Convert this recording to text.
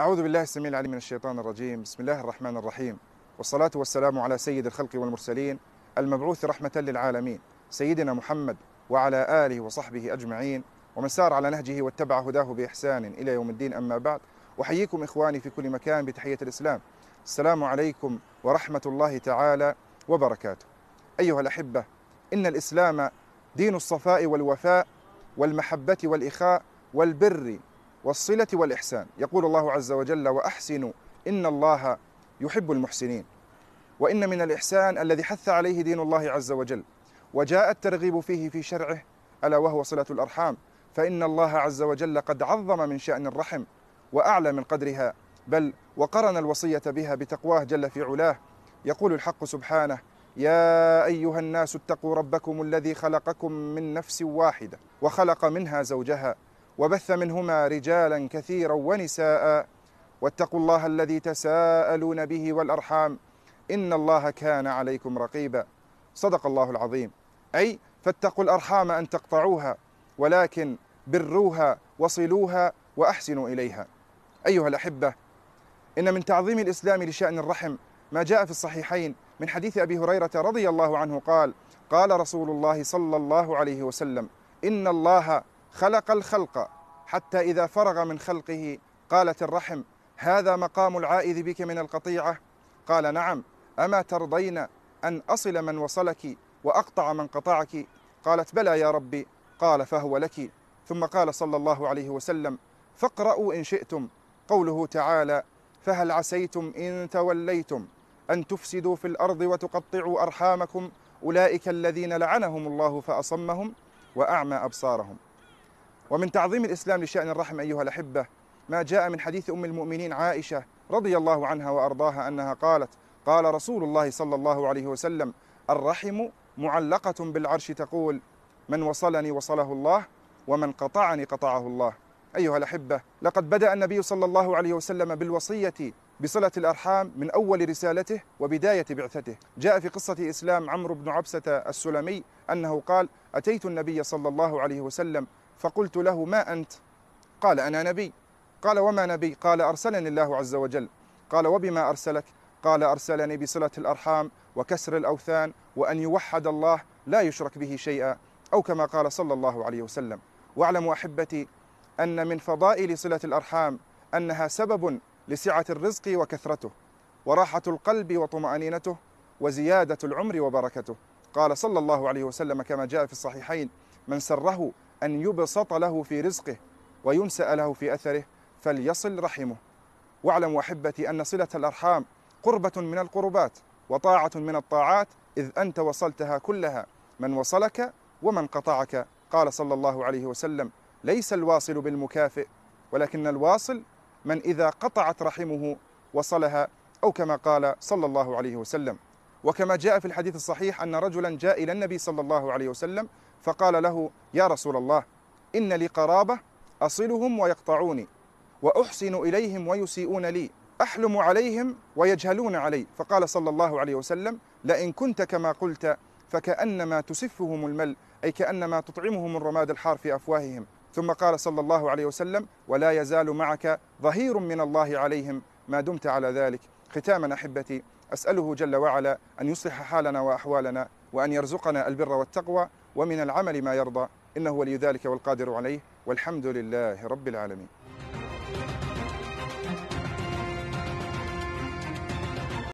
أعوذ بالله السميع العليم من الشيطان الرجيم بسم الله الرحمن الرحيم والصلاة والسلام على سيد الخلق والمرسلين المبعوث رحمة للعالمين سيدنا محمد وعلى آله وصحبه أجمعين ومن سار على نهجه واتبع هداه بإحسان إلى يوم الدين أما بعد أحييكم إخواني في كل مكان بتحية الإسلام السلام عليكم ورحمة الله تعالى وبركاته أيها الأحبة إن الإسلام دين الصفاء والوفاء والمحبة والإخاء والبر والصلة والإحسان يقول الله عز وجل وأحسنوا إن الله يحب المحسنين وإن من الإحسان الذي حث عليه دين الله عز وجل وجاء الترغيب فيه في شرعه ألا وهو صلة الأرحام فإن الله عز وجل قد عظم من شأن الرحم وأعلى من قدرها بل وقرن الوصية بها بتقواه جل في علاه يقول الحق سبحانه يا أيها الناس اتقوا ربكم الذي خلقكم من نفس واحدة وخلق منها زوجها وبث منهما رجالا كثيرا ونساء واتقوا الله الذي تساءلون به والأرحام إن الله كان عليكم رقيبا صدق الله العظيم أي فاتقوا الأرحام أن تقطعوها ولكن بروها وصلوها وأحسنوا إليها أيها الأحبة إن من تعظيم الإسلام لشأن الرحم ما جاء في الصحيحين من حديث أبي هريرة رضي الله عنه قال قال رسول الله صلى الله عليه وسلم إن الله خلق الخلق حتى إذا فرغ من خلقه قالت الرحم هذا مقام العائذ بك من القطيعة قال نعم أما ترضين أن أصل من وصلك وأقطع من قطعك قالت بلى يا ربي قال فهو لك ثم قال صلى الله عليه وسلم فاقرأوا إن شئتم قوله تعالى فهل عسيتم إن توليتم أن تفسدوا في الأرض وتقطعوا أرحامكم أولئك الذين لعنهم الله فأصمهم وأعمى أبصارهم ومن تعظيم الإسلام لشأن الرحم أيها الأحبة ما جاء من حديث أم المؤمنين عائشة رضي الله عنها وأرضاها أنها قالت قال رسول الله صلى الله عليه وسلم الرحم معلقة بالعرش تقول من وصلني وصله الله ومن قطعني قطعه الله أيها الأحبة لقد بدأ النبي صلى الله عليه وسلم بالوصية بصلة الأرحام من أول رسالته وبداية بعثته جاء في قصة إسلام عمرو بن عبسة السلمي أنه قال أتيت النبي صلى الله عليه وسلم فقلت له ما أنت قال أنا نبي قال وما نبي قال أرسلني الله عز وجل قال وبما أرسلك قال أرسلني بصلة الأرحام وكسر الأوثان وأن يوحد الله لا يشرك به شيئا أو كما قال صلى الله عليه وسلم واعلموا أحبتي أن من فضائل صلة الأرحام أنها سبب لسعة الرزق وكثرته وراحة القلب وطمأنينته وزيادة العمر وبركته قال صلى الله عليه وسلم كما جاء في الصحيحين من سره أن يبسط له في رزقه وينسأ له في أثره فليصل رحمه واعلموا أحبتي أن صلة الأرحام قربة من القربات وطاعة من الطاعات إذ أنت وصلتها كلها من وصلك ومن قطعك قال صلى الله عليه وسلم ليس الواصل بالمكافئ ولكن الواصل من إذا قطعت رحمه وصلها أو كما قال صلى الله عليه وسلم وكما جاء في الحديث الصحيح أن رجلا جاء إلى النبي صلى الله عليه وسلم فقال له يا رسول الله إن لي قرابة أصلهم ويقطعوني وأحسن إليهم ويسيئون لي أحلم عليهم ويجهلون علي فقال صلى الله عليه وسلم لئن كنت كما قلت فكأنما تسفهم المل أي كأنما تطعمهم الرماد الحار في أفواههم ثم قال صلى الله عليه وسلم ولا يزال معك ظهير من الله عليهم ما دمت على ذلك ختاما أحبتي أسأله جل وعلا أن يصلح حالنا وأحوالنا وأن يرزقنا البر والتقوى ومن العمل ما يرضى إنه ولي ذلك والقادر عليه والحمد لله رب العالمين